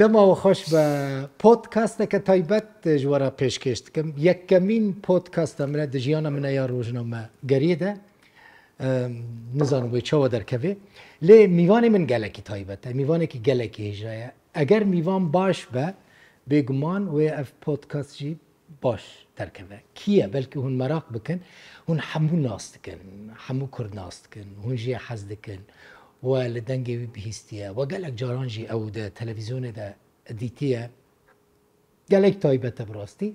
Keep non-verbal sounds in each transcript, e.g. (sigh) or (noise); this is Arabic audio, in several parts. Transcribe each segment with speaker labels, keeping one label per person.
Speaker 1: دما و خوش به که جوارا پیش کشت کم یک یک کمین پۆتکاستە در جیان منە یا گریده نزان نزانم بۆی در دەرکەوێ لێ میوانی من تایبت تایبەتە که گلکی هێژایە اگر میوان باش بگمان و اف پودکاست جی باش دەرکەوە کیه بلکه هون مراق بکن هون هەموو ناست کن هەموو کورد ناست کن هون جی حزد کن و لە دەنگێوی بهیستیە او گەلێک جارانجی ده دە تەلەڤیزیۆنێدا دیتیە گەلێک تایبەتە بڕاستی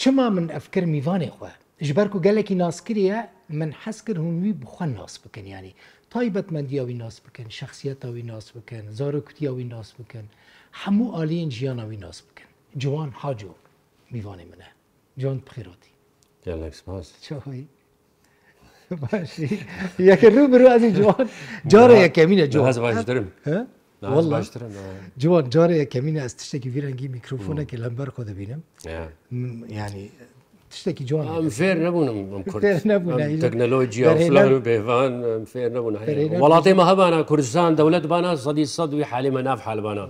Speaker 1: چما من ئەفکر میوانێ خوێ ژبەرک و گەلێکی ناسکریە من حەز هون هووی بخوا ناس بکەن ینی تایبەتمەندیاوی ناس بکەن شخصیتەوی ناس بکەن زارکوتیاوی ناس بکەن هەموو ئالیین ژیانەوی ناس بکەن جوان حاجو میوانێ منه جوان بخیراتی. ماشي رو الروبرو هذه جوان جاري يا كمينة جوان هذا باش درم والله جوان جاري يا كمينة استشتكي في رنجي ميكروفونك الهمبر خذ بينم يعني تشتكي جوان ام فير نبون ام كرد فير نبون تكنولوجيا وفلان وبيفان
Speaker 2: ام فير نبون والله ما هبانا كردستان دولت بانا صدي صدوي حالي ما ناف حال بانا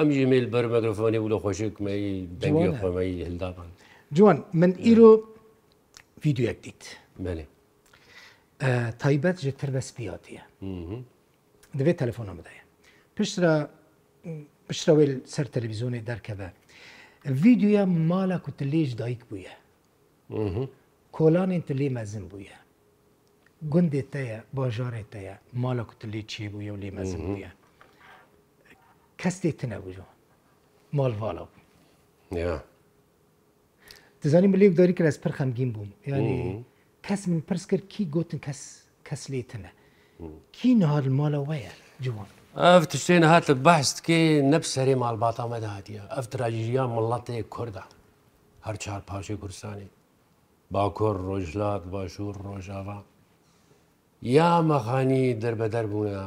Speaker 2: ام جميل بر ميكروفوني ولو خوشك مي بنجي خو مي هلدابان
Speaker 1: جوان من ايرو فيديو اكديت مالي تایبت جتر بس بیادیه دوی تلفون هم دایه پشت را پشت راوی سر تلویزیون در ویدیو یا مالا که تلیج دایگ بویه کولان این تلیم از این بویه گنده تایه با تایه مالا که تلیج چی بویه و لی از این بویه کس دیت مال والا بویه تزانی ملیگ داری که از پرخم گیم بوم کس من پرس کرد کی گوتن کس کەس لێتنە کی نهار مالەوەیە جوان
Speaker 2: ئەف تشتێن هاتە بەستکێ نەب سەرێ مالباتامەدا هاتیە ئەف تراژیریا مڵاتەیە کووردا هر چهار پاشێ کوردستانی باکۆر ڕۆژلات باشور ڕۆژاوا یا مەخانی به خودی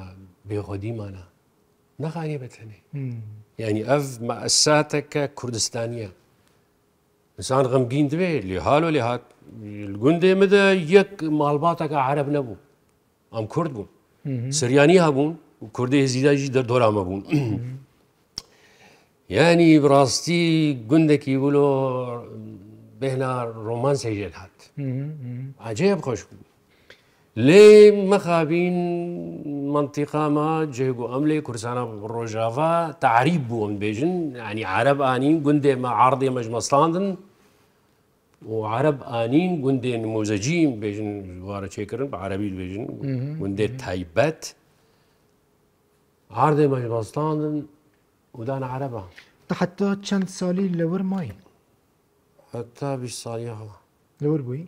Speaker 2: بێخۆدیمانە نخانی بەتەنێ یعنی ئەف مأساتک کردستانیه انسان غمگین دوی لێ هاالۆ لێ هات گوندێ مدە یەک ماڵباتەکە عرب نەبوو ام کرد بوو سریانی ها کرده هزیده جی در هێزیداژی دەردۆرامە بوون یعنی بڕاستی گوندێکی بولۆ بهێنا ڕۆمان سەیژێت هات عجیب خوش بوو لی مخابین منطقه ما جهگو لێ کرسانا ڕۆژاوا تعریب بووم بێژن یعنی عرب آنی ئانین گوندێمە عاردێ مەژمەسلاندن وعرب آنين آنین گنده نموزجیم بیشن واره چه کرن با عربی بیشن گنده تایبت
Speaker 1: عرض مجمستان ودان عربا حتى چند سالی لور ماي حتى بیش سالی ها لور بوي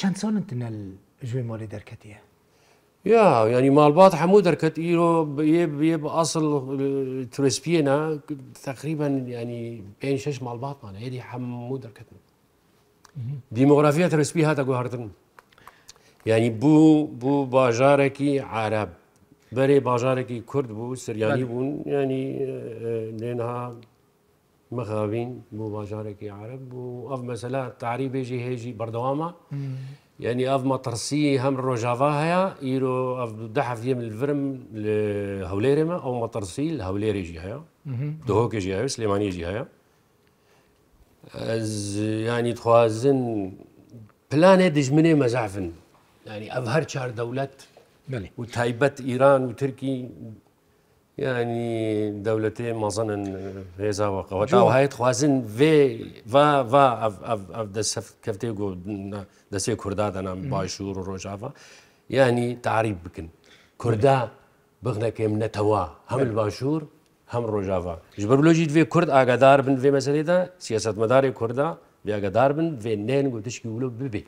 Speaker 1: چند سال انت نل جوی مالی درکتیه
Speaker 2: يعني مال معلومات حمود ركت إيرو يب يب أصل ترسبينا تقريبا يعني بين شش معلومات أنا يعني هذه حمود ركتنا ديموغرافيا ترسبي هذا جوهرتن يعني بو بو باجاركي عرب بري باجاركي كرد بو سرياني بو يعني آه، لينها مخابين بو باجاركي عرب بو أف مثلا تعريبي جي هيجي بردوامه يعني اف ماترسي هم روجافا هيا يرو اف دحف يم الفرم لهوليري ما او مطرسي لهوليري جي هيا دهوك جي هيا سليماني جي هيا از يعني توازن بلاني دجمني مزعفن يعني اظهر شهر دولات بلي وتايبت ايران وتركي يعني دولتين ما ظن هيزا وقوتا وهاي تخوازن في فا فا اف اف اف دس كفتيكو دسي كرداد انا باشور وروجافا يعني تعريب بكن كردا بغنا كيم نتوا هم الباشور هم روجافا جبر لوجي في كرد اغادار بن في مسألة دا سياسات مداري كردا في اغادار بن في نين قلتش يقولوا ببي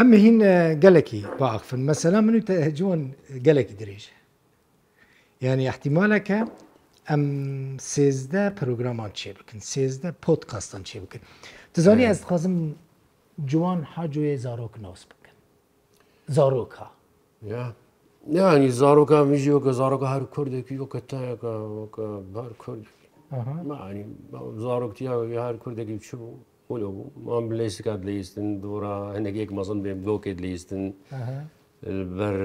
Speaker 1: أما هين قالكي باعخ في المسألة منو تهجون قالكي دريشه یعنی احتماله که ام سیزده پروگرامان چه بکن سیزده پودکاستان چه بکن تزانی از خوازم جوان ها زاروک ناس بکن زاروک ها
Speaker 2: یا یعنی زاروک ها میجی که زاروک هر کرده که یو یا که بار
Speaker 1: کرده یعنی
Speaker 2: زاروک تیا یا هر کرده که چه بود اولو ما بلیست که دلیستن دورا هنگی یک مزن بیم بلوک دلیستن بر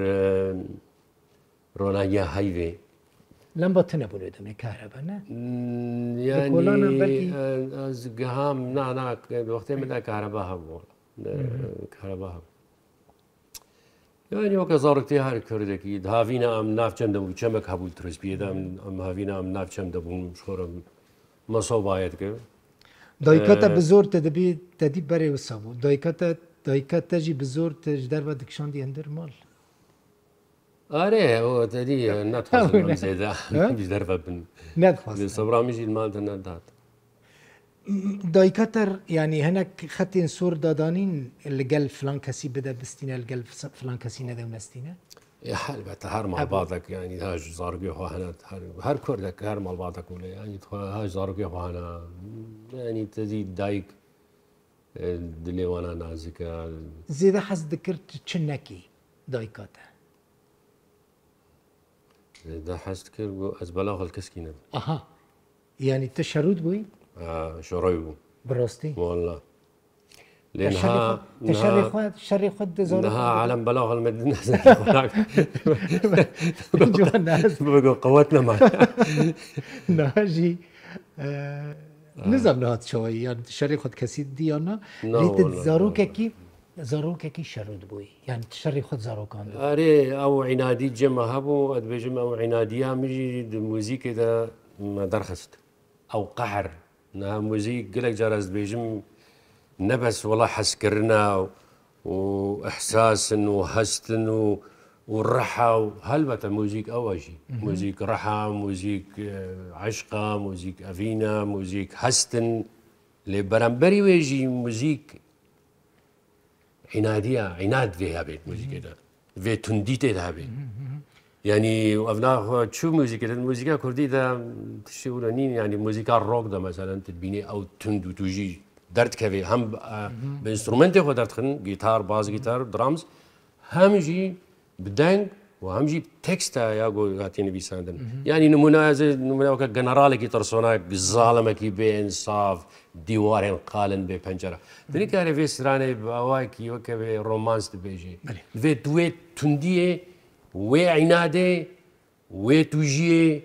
Speaker 2: رونایا هایوی
Speaker 1: lamba ne bunu ödemeye نه یعنی
Speaker 2: از گهام نه نه وقتی من در کهربا هم کهربا هم یعنی وقت زارتی هر کرده که هاوین ام نفچم دبون چمک کبول ترس بیدم ام هاوین ام نفچم دبون شورم مصابایت که دایکاتا بزور
Speaker 1: تدبی تدی بره و سابو دایکاتا دایکاتا جی بزور تج در و دکشان دی اندر مال
Speaker 2: آره (laughs) او تدی نتخواستم زیده (laughs) بیشتر فبن نتخواستم الصبرام يجي المال تندات
Speaker 1: دايكتر يعني هناك خطين سور دادانين اللي قال فلان كسي بدا بستينا اللي قال فلان كسي ندا ونستينا يا حال بات هر مال
Speaker 2: بعضك يعني هاج زارقي هو هنا هر, هر كردك هر مال بعضك ولا يعني هاج زارقي هو هنا يعني تزيد دايك دلي وانا نازك
Speaker 1: زيدا حس ذكرت تشنكي دايكاته
Speaker 2: داشت کرد و از بلاغ الكسكينة
Speaker 1: آها يعني تشرد بوي
Speaker 2: اه شرای بو براستي والله لانها تشري خود تشري خود انها عالم بلاغ المدينه بقوا قوتنا مع
Speaker 1: ناجي نظام نهات شوي يعني تشري خود كسيد ديانا يعني ليت زاروك كي زارۆکێکی شەرود بووی یان شەڕی خۆت زارۆکان
Speaker 2: ئارێ ئەو عینادی جەمە هەبوو ئەدبێژم ئەو عینادیا مژی موزیکێدا دەرخست ئەو قەهر نامۆزی گەلێک جارەست بێژم نەبەس وڵە حەسکردنا و ئەحساسن و هەستن و و ڕەحا و هەلبەتە موزیک ئەوەژی موزیک ڕەحا موزیک عشقا موزیک ئەڤینە موزیک هەستن لێ بەرەمبەری وێژی موزیک عنادیە عینات دێ هەبێت موزیکەدا بێ توندی تێدا هەبێ ینی ئەنا چوو موزیکردن موزیکا کوردیدا تشیورە نین ینی موزیکا ڕۆک دە مەسەەن تبینێ ئەو تند و توژی دەردکەوێ هەم بە ئینسترومنتی خۆ دەردخن گیتار باز گیتار درامز هەمژی بدەنگ و همجی تکست یا گویاتی نویسندن یعنی نمونه از نمونه که جنرالی که ترسونه ظالمه کی به انصاف دیوارن قالن به پنجره دنی که رفیق سرانه باوای کی و که به رومانس دبیجی و دوی تندیه و عناده و توجیه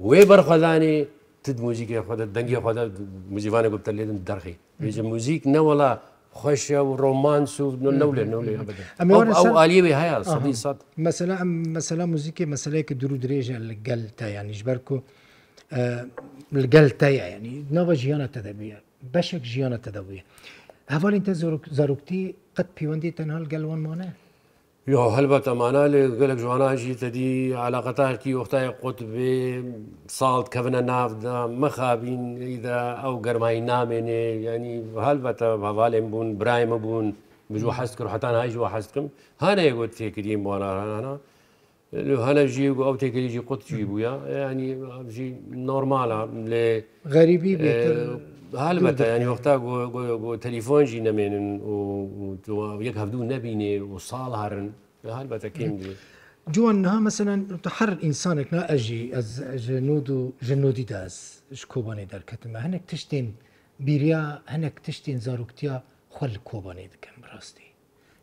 Speaker 2: و برخوانه تد موزیک خود دنگی خود موزیوانه گفت لیدن درخی بیجی موزیک نه ولی خوش ورومانس ونولي نولي ابدا أم او, أو اليوي هيا صديق
Speaker 1: صد مثلا مثلا موزيكي مثلا كدرو دريجة القلتا يعني جبركو آه القلتا يعني نوبة جيانا تدبية بشك جيانا تدبية هفال انت زاروكتي قد بيوندي تنها القلوان مانه
Speaker 2: یو هەلبەت ئەمانە لە گەلک جواناژی تدی علااقەتاکی وەختای قوت بێ ساڵت کەونە نافدا مەخابین ئیدا ئەو گەرمایی نامێنێ ینی هەلبەتە هەواالێن بوون برایمە بوون بژوو حەست کرد حتان هایژوە حەستکم هەنەیە گوت تێکردی بۆناانە هەنەژی و ئەو تێکریژی قوتجی بووە ینی نۆرمالە لێ
Speaker 1: غەریبی هل متى يعني
Speaker 2: وقتا تليفون جينا من تلفن جی هفدو نبيني وصال هرن هل متى كيم دي دی
Speaker 1: جوانا مثلا تحر انسانك نا اجي از جنود جنودي داز شكوباني دار كتما هنك تشتين بيريا هنك تشتين زاروكتيا خل كوباني دكم راستي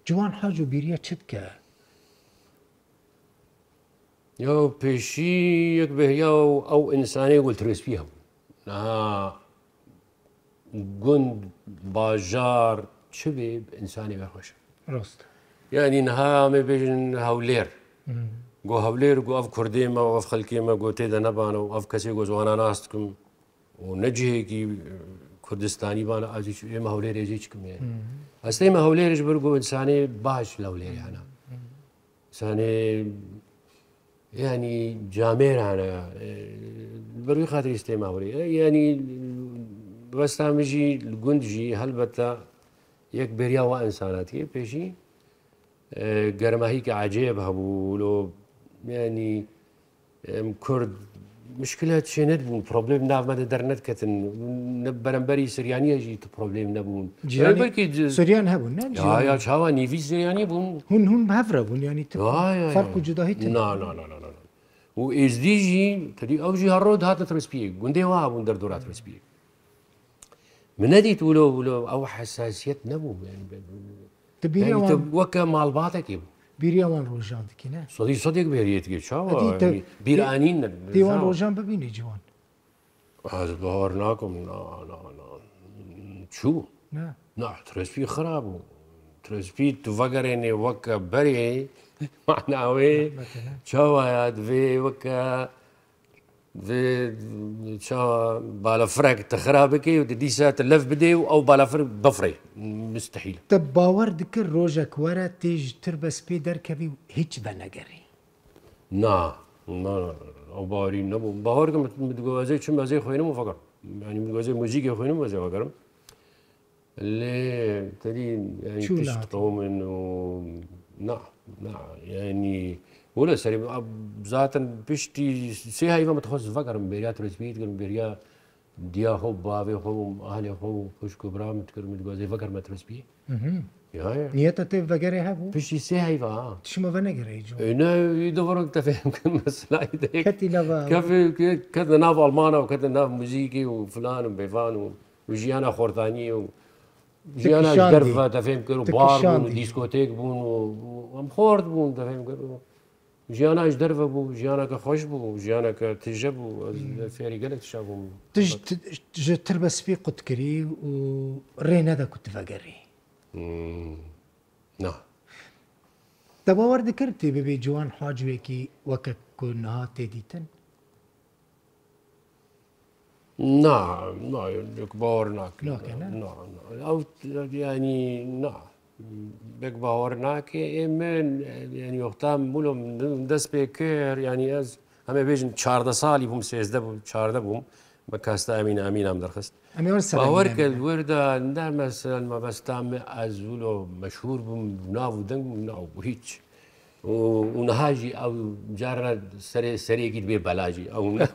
Speaker 1: جوان حاجو بيريا چتكا
Speaker 2: يو بيشي يك بهيا او انساني قلت رسبيهم آه گند باژار چه به انسانی بخوشه راست یعنی اینها همه بجن هولیر گو هولیر گو اف کردی ما و اف خلکی ما گو تیده نبانه و اف کسی گو زوانا ناست کم و نجهه کی کردستانی بانه از ایم هولیر از ایچ کم یعنی اصلا ایم هولیرش برگو انسانی باش لولیر یعنی انسانی يعني جامير أنا بروي خاطر يستمع يعني بس هل بتا یک بریا و انساناتیه پیشی اه، گرمایی که عجیب ها بود و یعنی کورد مشکلات پریبلم نه در نت شێنت بوون پرۆبلم نامەدە دەرنەتکەتن بەرەمبەری سریانیەژی پرۆبلم نەبوون سریان
Speaker 1: ها بود هەبوون یا
Speaker 2: چاوە نیوی سریانی بود؟ بود هن هن به یعنی تو فرق جدایی تو؟ نه نه نه نه نه و جداهی و ئێزدیژی تدی ئەوژی هەڕۆ هاتە ترسپی گوندێ وا بوون دەردۆرات ترسپیە هذه ولو ولو او حساسيه نمو
Speaker 1: تبيريا يعني تبوكا مال بعضك يبو بیریا وان روزان دکنه
Speaker 2: صدي صدی بیریت کی چا يعني بیرانین دیوان روجان
Speaker 1: ببيني جوان
Speaker 2: از بهار ناکم نه نه نه چو نه نه ترسپی خراب ترسپی تو وگرنه وكا بري (laughs) معناوي چا هاد في وكا شا بالافرق تخرابكي سات تلف بدي او فرق بفري مستحيل
Speaker 1: تب باور دكر روجك ورا تيج تربس بي دركبي هيك بنقري
Speaker 2: نا نا او باوري نبو باور كم متجوزي شو مزي خوينا مو فقر يعني متجوزي موسيقى خوينا مزي فقر اللي تدي يعني تشتقوم انه نعم نعم يعني Öyle serim. Zaten pişti se hayvan mutxuz vakarim beriya turizmiyet کنم beriya دیا خوب، باوی خوب، اهل خوب، خوشکبرام کبرام تکرم گازی فکر مترس بی یا یا
Speaker 1: نیت تی وگره هبو پیشی سه هی چی شما ونه نگره جو نه دوباره تفهم کن
Speaker 2: مسئله ایده کتی لوا کفی کد ناف آلمانا و کد ناف موزیکی و فلان و بیفان و جیانا خوردانی و جیانا گرفه تفهم کن و بار بون و دیسکوتیک بون و هم خورد بون تفهم کن جيانا اش درب ابو جيانا كا خوش بو جيانا كا تجب و فيري قالك تشابو
Speaker 1: تج تج تربى سبي قد كري و رينا دا كنت
Speaker 2: فاقري نعم
Speaker 1: تبا ورد كرتي ببي جوان حاج بيكي وكا كنا تيديتن
Speaker 2: نعم نعم كبار نعم نعم نعم او يعني نعم بێک باوەڕ ناکێ ئێمە ینی وەختام بووم دەست پێ کرد ینی ئەس ئەمە بێژن چاردە ساڵی بووم سێزدە بووم چاردە بووم بە کاستا ئەمین ئامین نام دەرخست باوەرکە وەردا نامەسەن مەبەستامە ئازولۆ مەشهور بووم ناو و دەنگ ناو هیچ. اونهاجی ئەو جارە سەرێ سەرێکی بێ بەلاجی ئەوەت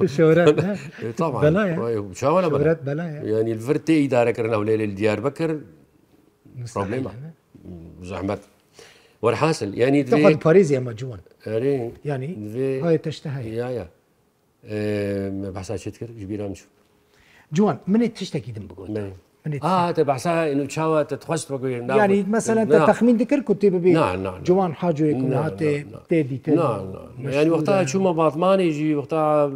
Speaker 2: (laughs) (laughs) ینی ڤرتێ ئیدارەکردن ئەو لێ دیار بەکرد زعمت والحاصل يعني تقعد
Speaker 1: باريس يا مجون يعني, يعني هاي تشتهي يا يا
Speaker 2: بحسها شتكر جبيرة نشوف
Speaker 1: جوان من تشتكي دم بقول اه
Speaker 2: تبعسها انه تشاوى تتخشت
Speaker 1: يعني نعم. مثلا انت نعم. تخمين ذكر كنت بي نعم،, نعم نعم جوان حاجه يكون هات تيدي تيدي نعم نعم يعني وقتها شو
Speaker 2: ما باطمان يجي وقتها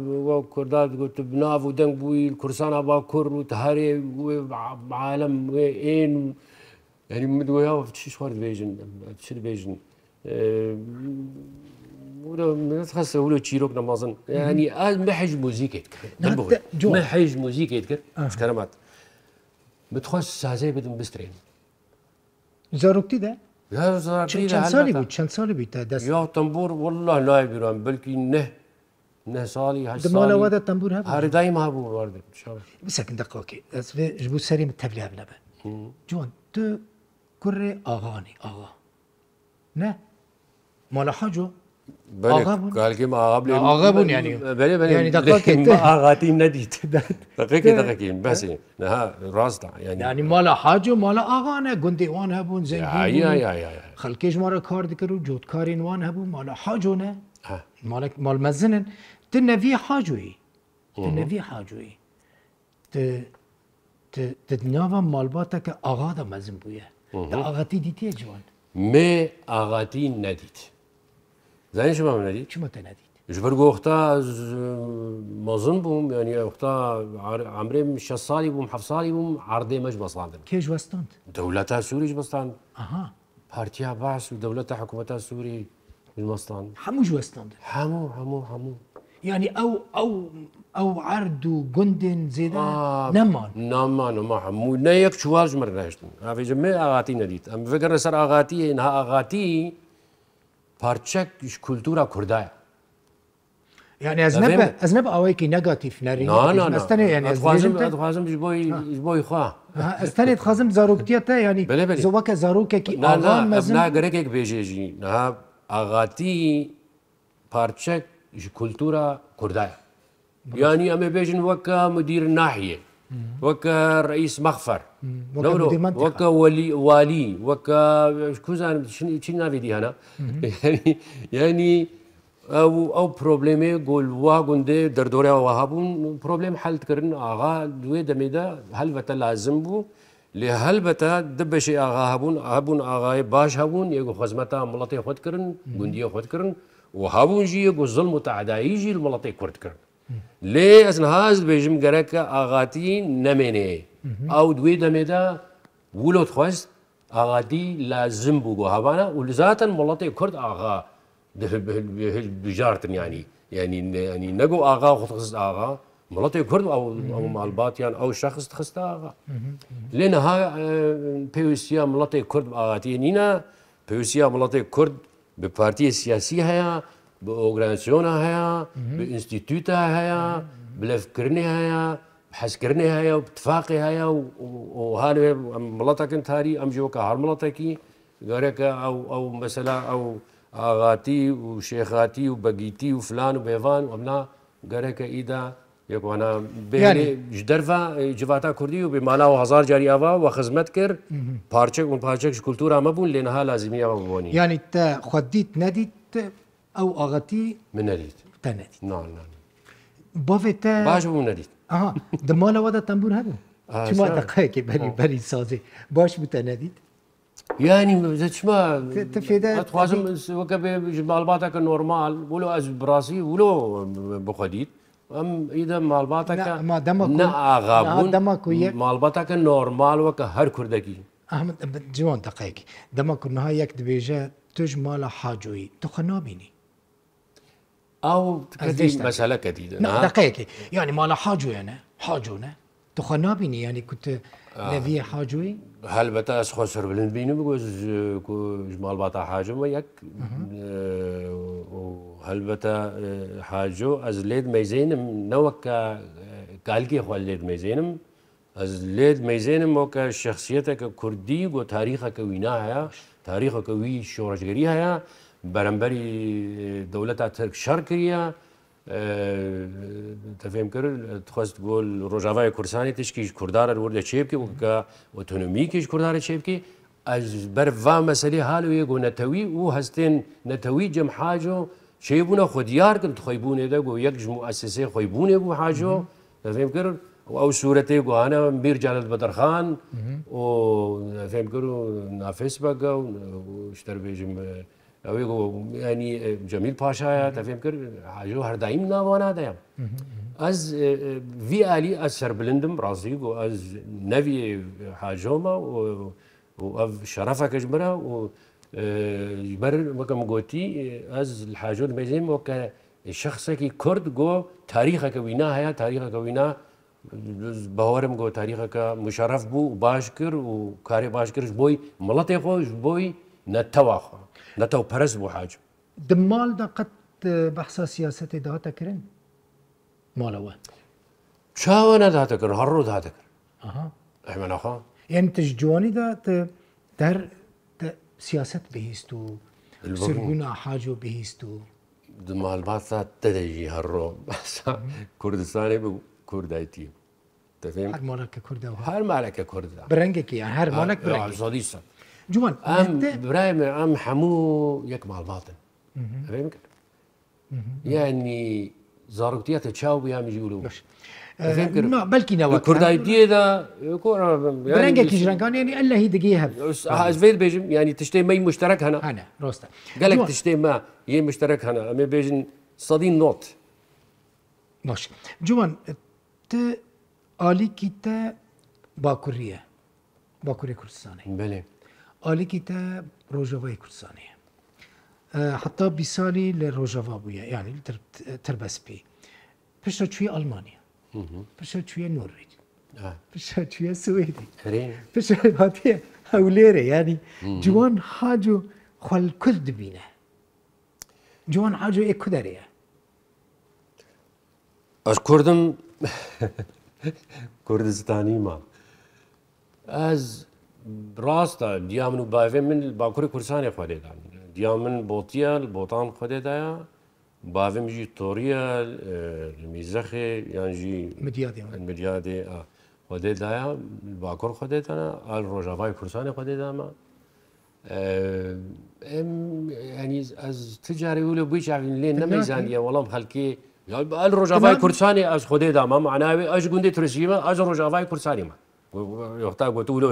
Speaker 2: كردات قلت بناف ودنك بوي الكرسانه باكر وتهري وعالم وين يعني مدويا وفي شي شوار دبيجن شي دبيجن آه، ولا ما تخص ولا تشيروك نمازن يعني يعني ما حاج موزيك يتكر نعم، ما حاج موزيك يتكر آه. كرامات بتخص سازي بدون بسترين
Speaker 1: زاروك تدا
Speaker 2: لا زاروك تدا كم سالي بود كم سالي بود دست يا طنبور والله لا يبيران بلكي نه نه سالي هش سالي دمالا وادا طنبور هابو هاري دايم هابو وارد
Speaker 1: بس لكن دقوكي بس جبو سريم التبليه بلبه جون تو کره آغانی آقا نه مال حاجو بله
Speaker 2: قال آقا بله. آغا بون بله، یعنی بله بله يعني دقيقة كده آقا تيم نديت دقيقة دقيقة بس نه راس يعني یعنی, یعنی
Speaker 1: مالا حاج مالا آغا نه گندی وان هبون زنگی بون یا یا یا ما را کار دکرو جود کارین وان هبون مالا حاجو نه مال مال مزنن تن نوی حاجوی تن نوی حاجوی ت ت ت نوا مالباتا که آغا دا مزن بویه دا آغاتی دیتی جوان
Speaker 2: می آغاتی ندید زنی شما هم ندید؟ شما تا ندید جبر گوختا از مازن بوم یعنی وقتا عمرم 6 سالی بوم 7 سالی بوم عرضه مش بساندن کی جوستند دولت سوریش بستان آها پارتیا باس و دولت حکومت سوری بستان همو جوستند همو همو همو
Speaker 1: يعني او او او عرض جند زي آه نمان
Speaker 2: نمان نمان مو نيك شواج مرناشتن في جميع اغاتي نديت ام فكر سر اغاتي انها اغاتي بارتشك كولتورا كردايا
Speaker 1: يعني ازنب ازنب اويكي نيجاتيف ناري لا لا استني يعني ازنب ازنب مش بوي مش بوي خا استني اتخازم زاروكتيتا يعني بلي بلي زوكا زاروكا كي لا لا ابنا بيجي
Speaker 2: بيجيجي نها اغاتي بارتشك ji kultûra Kurda ye yanî em ê bêjin weke mudîr nahiyê weke reîs mexfer weke walî weke kuzan çi navê dîhana yanî ew ew problemê gol wiha gundê derdorya wiha bûn problem hel dikirin axa duê demê de helbete lazim bû lê helbete di beşê axa hebûn hebûn axayê baş hebûn yê xwezmeta miletê xwe dikirin gundiye xwe dikirin و جی گو ظلم و تعدایی جی الملطه کرد کرد لی از نهاز بیجم اغاتي نميني نمینه او دوی دمیده ولو خواست اغاتي لازم بوغو هابانا هوانا و ذاتا ملطه کرد آغا بجارتن يعني يعني يعني نجو آغا خص آغا ملطي كرد او او مالبات يعني او شخص تخص آغا لان ها آه، بيوسيا ملطي كرد اغاتي نينا بيوسيا ملطي كرد به پارتی سیاسی هەیە بە ئۆگرانسیۆنا هەیە بە ئینستیتوتە هەیە بلفکردنی حس کرنی هیا و تفاقی هیا و هاوێ مڵەتەکن تاری ام جوکا هر ئەم ژۆکە گاره که او او مثلا او آغاتی و شیخاتی و بگیتی و فلان و بیوان و امنا گاره که ایده يعني دەرفە جیواتا کوردی و بماناوە هزار جاری ئەوا و خزمەت کرد پارچێک و پارچێکش کولتورا بون لێنەها لازمی ئەوە بوونی
Speaker 1: يعني تا خودیت نەدیت ئەو ئاغەتی
Speaker 2: منەریت تەنێت
Speaker 1: بۆێت باش بوو نەریت دەمالەوەدا تەمبور هەبوو
Speaker 2: آه، چما دقەیەکی بەری آه. بەری
Speaker 1: سازی باش بتە يعني ینی چما
Speaker 2: تفێدەخوازم وەکە بێ ماڵباتەکە نورمال ولو از براسی ولو بخۆدیت هم ایده malbata ka ما dema ne ağabun dema ku yek malbata ka normal ve ka her kurdaki
Speaker 1: Ahmet civan dakik dema ku naha yek dibêje tu ji mala hacoyî tu xwe nabînî ew mesele ketî ne dakikê yanî mala hacoye ne haco ne تو خو نابینی یعنی يعني کت آه. لوی حاجوی
Speaker 2: هل بتا از خو سر بلند بینی بگوز جمال باتا حاجم آه، و یک هل بتا آه، حاجو از لید میزینم نوک کالکی خو لید میزینم از لید میزینم و که شخصیت که کردی و تاریخ که وینا هیا تاریخ که وی شورشگری هیا برانبری دولت ترک شر تفهم کرد تخواست گل روزهای کردستانی تیش کیش کردار رو ورده چیپ کی و که اتونومی کیش کردار چیپ کی از بر و مسئله حال و یکو نتوی او هستن نتوی جمع حاجو چیبونه خودیار کرد خویبونه ده گو یک مؤسسه خویبونه بو حاجو تفهم کرد و او صورتی گو انا میر جلال بدرخان و تفهم کرد نافس بگا و اشتر بیجم ئەوەی ینی جەمیل پاشایە تەفێم کرد حاجۆ هەردایم ناوانادەیە ئەس ڤیعالی ئەس سەربلندم ڕازی و ئەس نەوی حاجۆمە ئەف شەرەفەکەش برا و بەر وەکەم گوتی ئەس حاجۆر بەجێمەوە کە شخصێکی کورد گۆ تاریخەکە وینا هەیە تاریخەکە وینا باوەرم گۆ تاریخەکە مشەرەف بوو باش کرد و کارێ باشکردش بۆی مڵەتی خۆش بۆی نتواخو نتو پرز بو حاج
Speaker 1: دمال دا قد بحث سياسة دا تكرن
Speaker 2: مالا وين شاونا دا تكرن هرو دا تكرن اها احمد اخا
Speaker 1: يعني تجواني دا در سياسة بهيستو سرگونا حاجو بهيستو
Speaker 2: دمال باسا تدجي هرو باسا كردستاني بو كردايتي تفهم هر
Speaker 1: مالك كردا هر
Speaker 2: مالك كردا
Speaker 1: برنگك يعني هر مالك آه، آزادی صديقا جوان ام يعني برايم
Speaker 2: ام حمو يك مع الباطن فهمت يعني زارقتيات تشاو بيام يقولوا أه، أه، ما بلكي نوا كرداي أه، دي دا كورا يعني برنجا كيجران
Speaker 1: كان يعني الا هي دقيها هاز فيل
Speaker 2: بيجم يعني تشتي مي مشترك هنا انا روستا قال لك تشتي ما هي مشترك هنا امي بيجن صدين نوت
Speaker 1: باش جوان ت الي كيتا باكوريه باكوريه كردستاني بله آلیگیتە ڕۆژەوەی کوردستانی حتا اه، بیسالی لە ڕۆژەوا بووە یعنی تربەسپی پشتە چوی ئەلمانیا پشە چویە نۆرویج اه. پشە چویە سوێدی پشە هاتیە هەولێرە ینی جوان حاج و خەل کورد بینە جوان حاج و ئێ کودەرەیە
Speaker 2: ئەش کوردم ما ئەز راستا دیا منو باوی من باکوری کورسان خودی دا دیا من بوتیل بوتان خودی دا باوی مجی توریل میزخه یعنی جی مدیادی مدیادی خودی دا باکور خودی دا آل روژاوای کورسان خودی دا ما ام يعني از تجاري ولا بيش عارفين لين نميزانية والله بهالكي يعني الرجافاي كرساني از خدي داما معناوي اش قندي ترسيما از رجافاي كرساني ما وقتا گوت اولو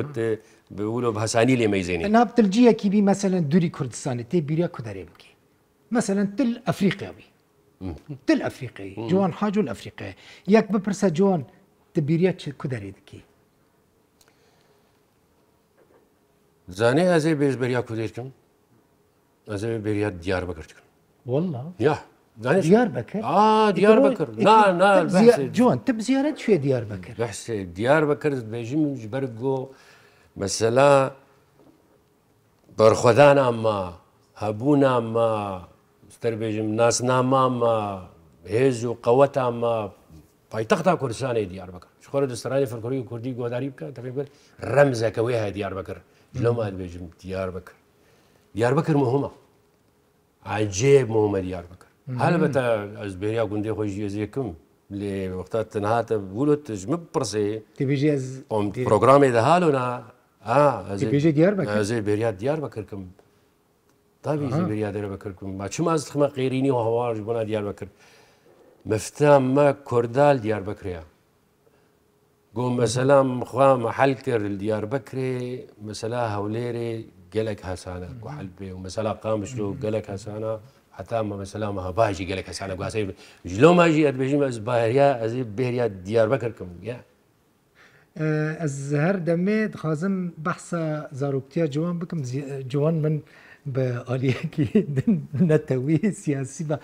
Speaker 2: اولو بحسانی لی میزینی
Speaker 1: ناب تلجیه کی بی مثلا دوری کردستان تی بیریا کداری بکی مثلا تل افریقیا بی تل افریقی جوان حاجو الافریقی یک بپرسه جوان تبیریا چه کداری دکی
Speaker 2: زانه از بیز بریا کدیر کم از بریا دیار بکر کم والله یا yeah.
Speaker 1: ديار بكر اه ديار بكر لا لا بحسي جوان تب زيارة شو ديار بكر
Speaker 2: بحسي ديار بكر بيجم جبرقو مثلا برخدان اما هبونا اما ستر بيجم ناس ناما اما هزو وقوت اما پایتخت كرساني ديار بكر شو دسترانی فرکوری کردی گوداری بکن تفکر کرد بكر رمزه كويها ديار بكر لو ما بیجم ديار بكر ديار بكر مهمه عجيب مهمه ديار بكر هەلبەتە ئەزبێریا گوندی خۆی ژێزیەکەم لێ وەختا تەنهاتە بولت ژمە بپرسێ پرۆگرامی دەهالۆنا ئەزێ بێریا دیار بەکردکم تابی بێریا دەرە بەکردکم ما چما از خمە قێرینی و هەواژ بۆنا دیار بەکرد مفتاممە کوردال دیار بکریا گۆ مەسەلام خوا مەحل کرد دیار بکرێ مەسەلا هەولێرێ گەلک هەسانە حل پێ و مەسەلا قامشلو گەلک هەسانە hatta mesela mahabacı gelek sana guasayı jilo maji adbejim az bahriya az behriya Diyarbakır kum ya
Speaker 1: از هر دمه خازم بحث زاروکتیا جوان بکم جوان من به عالیه کی (laughs) نتوی سیاسی با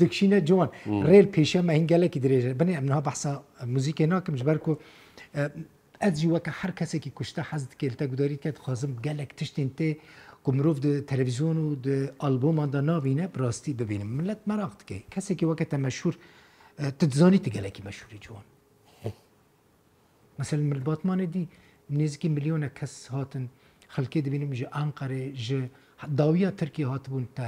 Speaker 1: دکشینه جوان ریل پیشه مهنگله کی دریجه بنی امنها بحث موزیک ناکم جبر کو از جوکه هر کسی کی کشته حزد کلته گداری کرد خازم گلک تشتین ته کومروف د تلویزیون او د آلبوم دا نابینه براستی ببینیم ملت مراق دکه کسی که وقت مشهور تدزانی تگله کی مشهوری جوان مثلا مل باتمان دی نزدیکی میلیون کس هاتن خلکی دبینیم جه انقره جه داویا ترکیه هات بون تا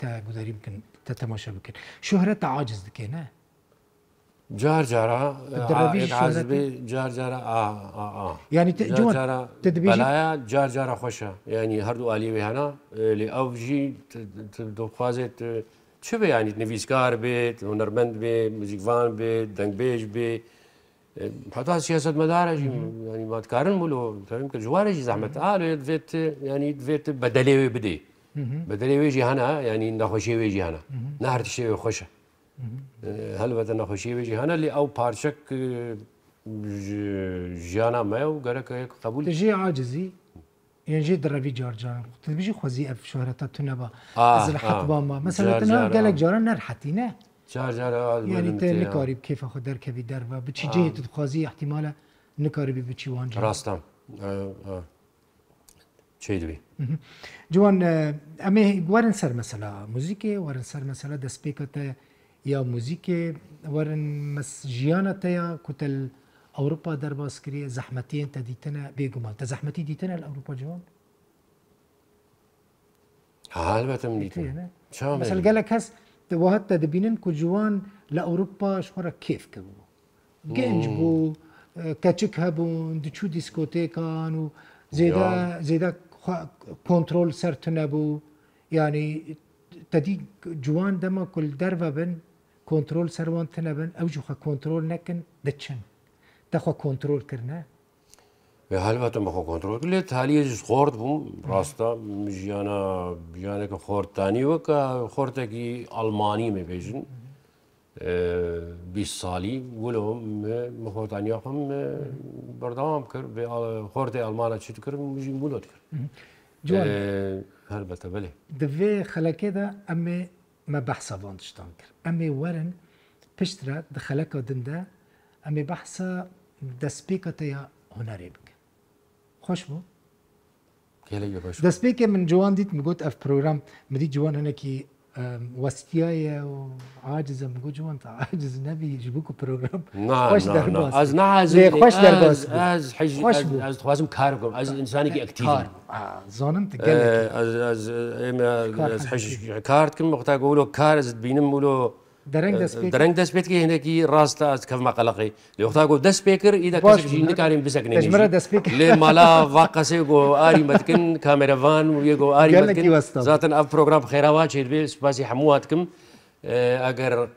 Speaker 1: تا گذاریم کن تا تماشا بکن شهرت عاجز دکه نه
Speaker 2: جار جارا تدربيش العازبي جار جارا اه اه اه يعني جار جارا تدبيش بلايا جار جارا خوشا يعني هردو آلي بهنا لأوجي دخوازت چه به یعنی نویسکار به هنرمند به موزیکوان به دنگبیج به حتی سیاست مدار جی یعنی ماتکارن بولو فهمیم که جوار جی زحمت آره دویت یعنی دویت بدلی بده بدلی وی جی هنه یعنی نخوشی وی جی هنه نه هر تشتی خوشه هەلبەتە نەخۆشیێژی هەنە لێ ئەو پارچەک ژیانە مە و گەرەکەیەک قبول ژێ
Speaker 1: عاجزی ینجی دەڕەوی جارجان تبیژی خۆزی ئەف شوهرەتە تونەبا حەقباما مەسەلەتنا گەلێک جاران نەرحەتینە
Speaker 2: یعنی تێ نکاری
Speaker 1: بکیفە خۆ دەرکەوی دەرە بچی جێ خۆزی احتیمالە نکاربی بچی وان
Speaker 2: ڕاستم چی دوێ
Speaker 1: جوان ئەمێ وەرن سەر مەسەلا موزیکێ وەرن سەر مەسەلا دەستپێکەتە یا موزیک ورن مسجیانا تیا کتل اوروبا در باز زحمتين زحمتی انت دیتنا بیگمان تا زحمتی دیتنا الاوروبا جوان
Speaker 2: البته تم دیتنا مثلا
Speaker 1: تو هس تا دبينن كو جوان لاوروبا شورا كيف كبو جنج بو كاتشك هبون دچو ديسكوتيكان و زيدا زيدا كنترول سرتنا بو يعني تدي جوان دما كل دربا بن کنترل سروان تنبن او جو خو کنترل نکن دچن ده خو کنترل کرنه
Speaker 2: به حالت ما خو کنترل کلی تالی از خورد بوم راستا جیانا جیانا که خوردتانی و که خورده کی آلمانی می بیشن 20 سالی ولو مخوتانی هم بردام کرد به خورد آلمانا چیت کرد مجیم ولد کرد جوان هل بله
Speaker 1: دوی خلکه ده اما ما بحثا وانشتان کرد امی ورن پشتره دخلکا دنده امی بحثا دسپیکا تیا هنری بکن خوش بو؟ دسپیکا من جوان دیت مگوت اف پروگرام مدی جوان هنکی و عاجز بنقول جوان تا عاجز نبی یجیبوکم کو پروگرام خوش در نه از نه از خوش در باز از حج از
Speaker 2: از خوازم کار کنم از انسانی که اکتیو زانم تقل از از از حج کارت کم وقتا کار کار از بینم قولوا درنگ دست که أه، دەست درنگ دەست پێت هێنێکی ڕاستە کەفما قەلقی لەختا گۆ دەست پێکر ئیدا کاریم دست پیکر لی مالا واقع واقەسێ گۆ ئاری مەتکن کامێرەوان و یه گو آری مدکن زاتن ئەف پرۆگرام خێراوا چێت بێ سپاسی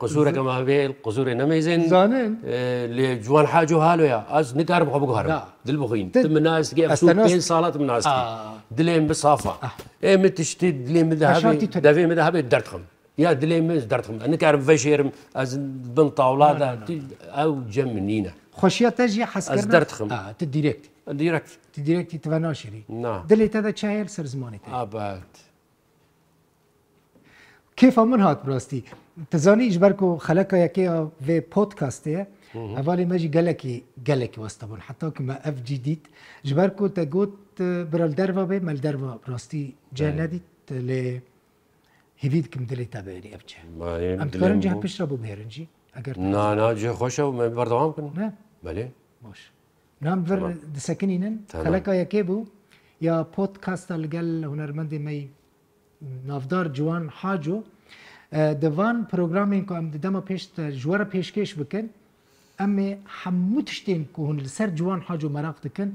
Speaker 2: قصور کم ها ماابێ قصور نمیزن زانن لی جوان حاجو و یا از نکار بخۆ بگوهر دل بخوین تم ناس گی افسو پین سالات من ناست آه. دلێن بسافە آه. ئێمە تشتی دلێ مدەهابێت دەوێ مدەهابێت دەرخم يا دليمز درتهم انا كعرف فاشيرم از بن طاوله نعم، نعم. او جمنينا
Speaker 1: خشيه تجي
Speaker 2: حسكرنا از درتهم اه تديريكت
Speaker 1: ديريكت تديريكت تفناشري نعم دلي تذا تشاير سر زماني ابد كيف من هات براستي تزاني اجبركو خلقا يكي في بودكاستي اولي ماجي قالكي قالكي واستبون حتى كما اف جديد جبركو تاغوت برال درفا بي مال براستي جانديت لي هیوید کم دلی تا بینی افچه ام تکارن جه پیش را بو مهرن جی اگر نه
Speaker 2: نه جه خوش و من بردوام کن نه بله باش
Speaker 1: نام بر دسکنینن خلقا یکی بو یا پودکاست لگل هنرمندی می نافدار جوان حاجو دوان پروگرامین که ام دما پیش جوار پیشکش بکن اما همو تشتین که هن لسر جوان حاجو مراق دکن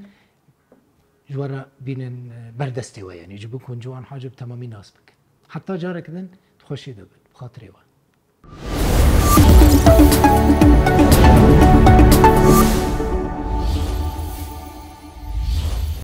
Speaker 1: جوار بینن بردسته و یعنی جبو کن جوان حاجو تمامی ناس بکن حتی جارک کدن خوشی دو بخاطر خاطر